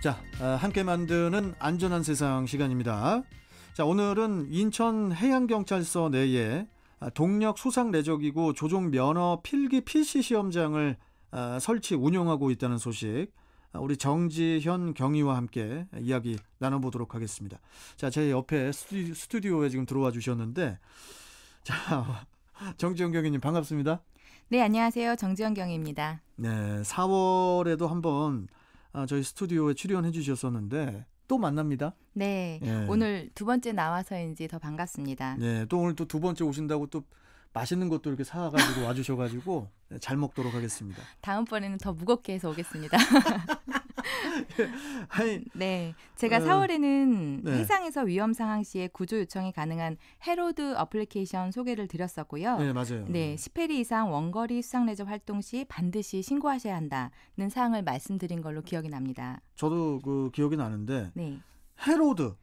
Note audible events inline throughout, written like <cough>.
자, 아, 함께 만드는 안전한 세상 시간입니다. 자, 오늘은 인천 해양경찰서 내에 아, 동력 수상 레저기구 조종 면허 필기 필시 시험장을 아, 설치 운영하고 있다는 소식 우리 정지현 경위와 함께 이야기 나눠보도록 하겠습니다. 자, 제 옆에 스튜디오, 에 지금 들어와 주셨는데 자, <laughs> 정지현 경위님 반갑습니다. 네, 안녕하세요. 정지현 경위입니다. 네, 4월에도 한번 아, 저희 스튜디오에 출연해 주셨었는데 또 만납니다. 네. 예. 오늘 두 번째 나와서인지 더 반갑습니다. 네. 또 오늘 또 두 번째 오신다고 또 맛있는 것도 이렇게 사가지고 <laughs> 와주셔가지고 네, 잘 먹도록 하겠습니다. 다음번에는 더 무겁게 해서 오겠습니다. <laughs> <laughs> 아니, 네, 제가 어, 4월에는 네. 해상에서 위험 상황 시에 구조 요청이 가능한 해로드 어플리케이션 소개를 드렸었고요. 네, 맞아요. 네, 10회리 이상 원거리 수상 레저 활동 시 반드시 신고하셔야 한다는 사항을 말씀드린 걸로 기억이 납니다. 저도 그 기억이 나는데 네. 해로드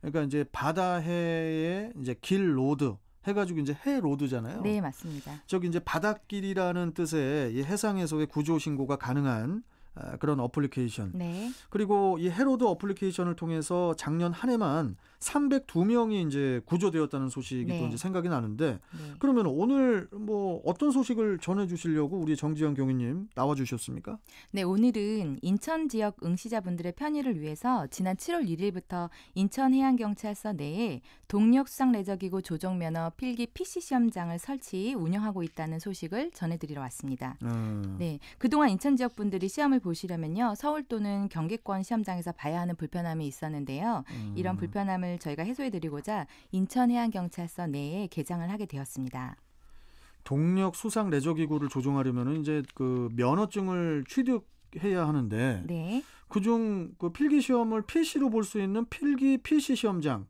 그러니까 이제 바다해에 이제 길 로드 해가지고 이제 해로드잖아요. 네, 맞습니다. 저기 이제 바닷길이라는 뜻의 해상에서의 구조 신고가 가능한 아, 그런 어플리케이션. 네. 그리고 이 헤로드 어플리케이션을 통해서 작년 한 해만 302명이 이제 구조되었다는 소식이 네. 또 이제 생각이 나는데 네. 그러면 오늘 뭐 어떤 소식을 전해 주시려고 우리 정지영 경위님 나와 주셨습니까? 네, 오늘은 인천 지역 응시자분들의 편의를 위해서 지난 7월 1일부터 인천 해양경찰서 내에 동력 수상 레저기구 조정 면허 필기 PC 시험장을 설치 운영하고 있다는 소식을 전해 드리러 왔습니다. 음. 네, 그동안 인천 지역 분들이 시험을 보시려면요. 서울 또는 경기권 시험장에서 봐야 하는 불편함이 있었는데요. 음. 이런 불편함을 부분을 저희가 해소해 드리고자 인천해양경찰서 내에 개장을 하게 되었습니다. 동력 수상 레저 기구를 조종하려면 이제 그 면허증을 취득해야 하는데 네. 그중 그 필기 시험을 필시로 볼 수 있는 필기 필시 시험장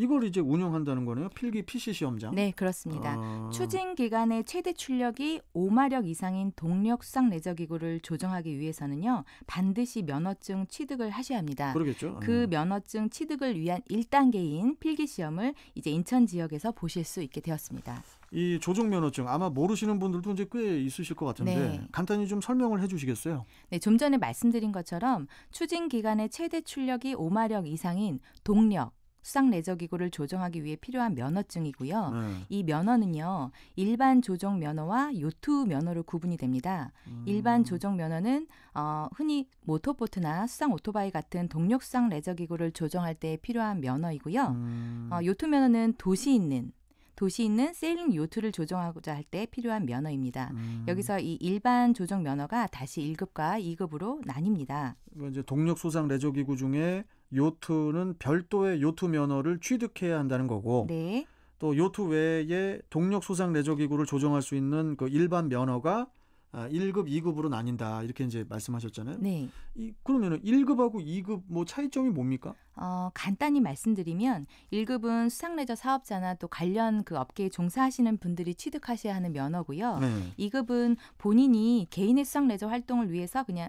이걸 이제 운영한다는 거네요. 필기 PC 시험장. 네, 그렇습니다. 아. 추진 기간의 최대 출력이 5마력 이상인 동력 수상 레저 기구를 조정하기 위해서는요. 반드시 면허증 취득을 하셔야 합니다. 그러겠죠. 그 음. 면허증 취득을 위한 1단계인 필기 시험을 이제 인천 지역에서 보실 수 있게 되었습니다. 이 조종 면허증 아마 모르시는 분들도 이제 꽤 있으실 것 같은데 네. 간단히 좀 설명을 해주시겠어요? 네, 좀 전에 말씀드린 것처럼 추진 기간의 최대 출력이 5마력 이상인 동력 수상 레저 기구를 조정하기 위해 필요한 면허증이고요. 네. 이 면허는요. 일반 조정 면허와 요트 면허로 구분이 됩니다. 음. 일반 조정 면허는 어, 흔히 모터보트나 수상 오토바이 같은 동력 수상 레저 기구를 조정할 때 필요한 면허이고요. 음. 어, 요트 면허는 도시 있는 도시 있는 세일링 요트를 조정하고자 할 때 필요한 면허입니다. 음. 여기서 이 일반 조정 면허가 다시 1급과 2급으로 나뉩니다. 이제 동력 수상 레저 기구 중에 요트는 별도의 요트 면허를 취득해야 한다는 거고 네. 또 요트 외에 동력 수상 레저 기구를 조정할 수 있는 그 일반 면허가 아, 1급, 2급으로 나뉜다. 이렇게 이제 말씀하셨잖아요. 네. 이, 그러면 1급하고 2급 뭐 차이점이 뭡니까? 어, 간단히 말씀드리면 1급은 수상레저 사업자나 또 관련 그 업계에 종사하시는 분들이 취득하셔야 하는 면허고요. 네. 2급은 본인이 개인의 수상레저 활동을 위해서 그냥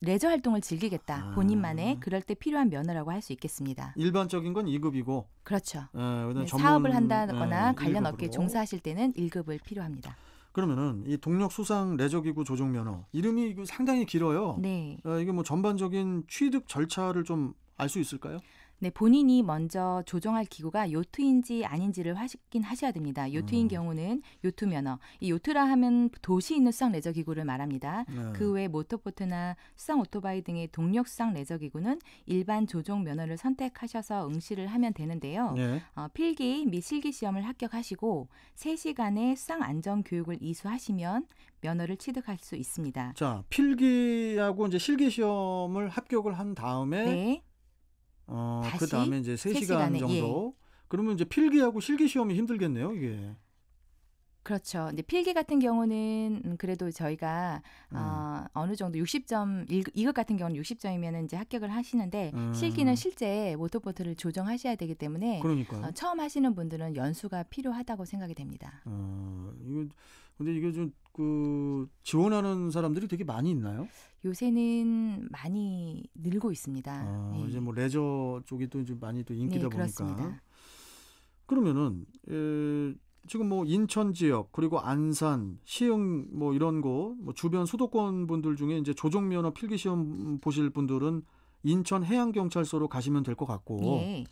레저 활동을 즐기겠다. 아. 본인만의 그럴 때 필요한 면허라고 할 수 있겠습니다. 일반적인 건 2급이고. 그렇죠. 예, 네, 전문, 사업을 한다거나 예, 관련 1급으로. 업계에 종사하실 때는 1급을 필요합니다. 그러면은 이 동력 수상 레저기구 조종 면허 이름이 상당히 길어요. 네. 어, 이게 뭐 전반적인 취득 절차를 좀 알 수 있을까요? 네, 본인이 먼저 조정할 기구가 요트인지 아닌지를 확인 하셔야 됩니다. 요트인 음. 경우는 요트 면허. 이 요트라 하면 도시 있는 수상 레저 기구를 말합니다. 네. 그외 모터보트나 수상 오토바이 등의 동력 수상 레저 기구는 일반 조종 면허를 선택하셔서 응시를 하면 되는데요. 네. 어, 필기 및 실기 시험을 합격하시고 3시간의 수상 안전 교육을 이수하시면 면허를 취득할 수 있습니다. 자, 필기하고 이제 실기 시험을 합격을 한 다음에 네. 어, 그 다음에 이제 3시간 3시간에, 예. 정도. 예. 그러면 이제 필기하고 실기 시험이 힘들겠네요, 이게. 그렇죠. 이제 필기 같은 경우는 그래도 저희가 어, 음. 어, 어느 정도 60점 이것 같은 경우는 60점이면 이제 합격을 하시는데 음. 실기는 실제 모터보트를 조정하셔야 되기 때문에 어, 처음 하시는 분들은 연수가 필요하다고 생각이 됩니다. 어, 이거 근데 이게 좀 그 지원하는 사람들이 되게 많이 있나요? 요새는 많이 늘고 있습니다. 아, 네. 이제 뭐 레저 쪽이 또 이제 많이 또 인기다 네, 보니까. 그렇습니다. 그러면은 에, 지금 뭐 인천 지역 그리고 안산 시흥 뭐 이런 곳뭐 주변 수도권 분들 중에 이제 조정 면허 필기 시험 보실 분들은 인천 해양 경찰서로 가시면 될 것 같고 네.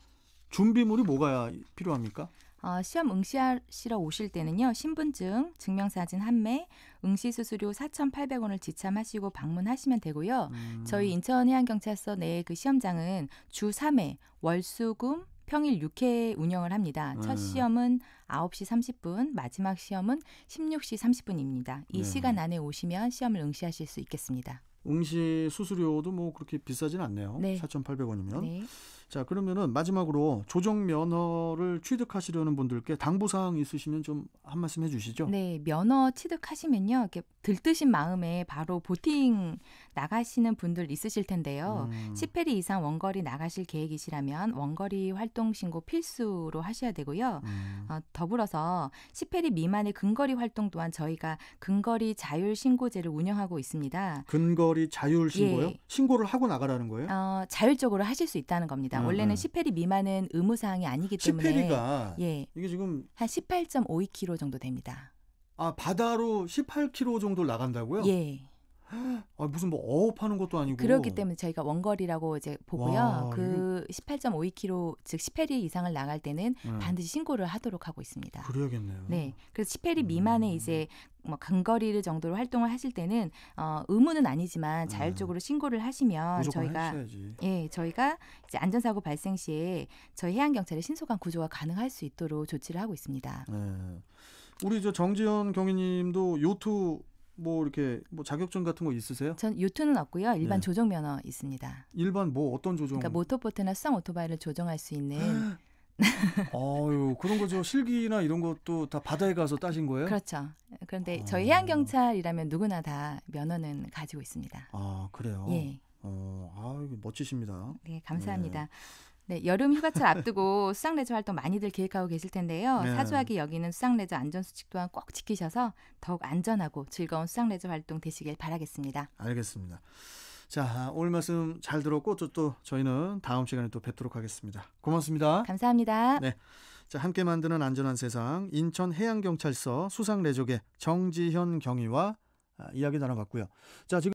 준비물이 뭐가 필요합니까? 어, 시험 응시하시러 오실 때는요. 신분증, 증명사진 한 매, 응시 수수료 4,800원을 지참하시고 방문하시면 되고요. 음. 저희 인천해양경찰서 내에그 시험장은 주 3회 월 수 금 평일 6회 운영을 합니다. 첫 네. 시험은 9시 30분, 마지막 시험은 16시 30분입니다. 이 네. 시간 안에 오시면 시험을 응시하실 수 있겠습니다. 응시 수수료도 뭐 그렇게 비싸진 않네요. 네. 4,800원이면. 네. 자, 그러면은 마지막으로 조정 면허를 취득하시려는 분들께 당부 사항 있으시면 좀 한 말씀 해 주시죠. 네, 면허 취득하시면요. 이렇게 들뜨신 마음에 바로 보팅 나가시는 분들 있으실 텐데요. 음. 10회리 이상 원거리 나가실 계획이시라면 원거리 활동 신고 필수로 하셔야 되고요. 음. 어, 더불어서 10회리 미만의 근거리 활동 또한 저희가 근거리 자율 신고제를 운영하고 있습니다. 근거리 자율 예. 신고요? 예. 신고를 하고 나가라는 거예요? 어, 자율적으로 하실 수 있다는 겁니다. 음, 원래는 10페리 음. 미만은 의무 사항이 아니기 때문에 10페리가 예. 이게 지금 한 18.52km 정도 됩니다. 아, 바다로 18km 정도 나간다고요? 예. <gasps> 아, 무슨 뭐 어업하는 것도 아니고 그렇기 때문에 저희가 원거리라고 이제 보고요. 와, 그 18.52km 예. 즉 10회리 이상을 나갈 때는 네. 반드시 신고를 하도록 하고 있습니다. 그래야겠네요. 네, 그래서 10회리 미만의 음. 이제 뭐 간거리를 정도로 활동을 하실 때는 어, 의무는 아니지만 네. 자율적으로 네. 신고를 하시면 저희가 해셔야지예 저희가 이제 안전사고 발생 시에 저희 해양 경찰의 신속한 구조가 가능할 수 있도록 조치를 하고 있습니다. 네. 우리 저 정지현 경위님도 요트 뭐 이렇게 뭐 자격증 같은 거 있으세요? 전 요트는 없고요. 일반 예. 네. 조종 면허 있습니다. 일반 뭐 어떤 조종? 그러니까 모터보트나 성 오토바이를 조종할 수 있는. <gasps> 아유 그런 거죠 실기나 이런 것도 다 바다에 가서 따신 거예요? 그렇죠. 그런데 아. 저희 해양 경찰이라면 누구나 다 면허는 가지고 있습니다. 아 그래요? 예. 어, 아 멋지십니다. 네 감사합니다. 네. 네, 여름 휴가철 앞두고 <laughs> 수상레저 활동 많이들 계획하고 계실 텐데요. 네. 사소하게 여기는 수상레저 안전수칙 또한 꼭 지키셔서 더욱 안전하고 즐거운 수상레저 활동 되시길 바라겠습니다. 알겠습니다. 자, 오늘 말씀 잘 들었고 또, 또 저희는 다음 시간에 또 뵙도록 하겠습니다. 고맙습니다. 감사합니다. 네. 자, 함께 만드는 안전한 세상 인천 해양경찰서 수상레저계 정지현 경위와 아, 이야기 나눠봤고요. 자, 지금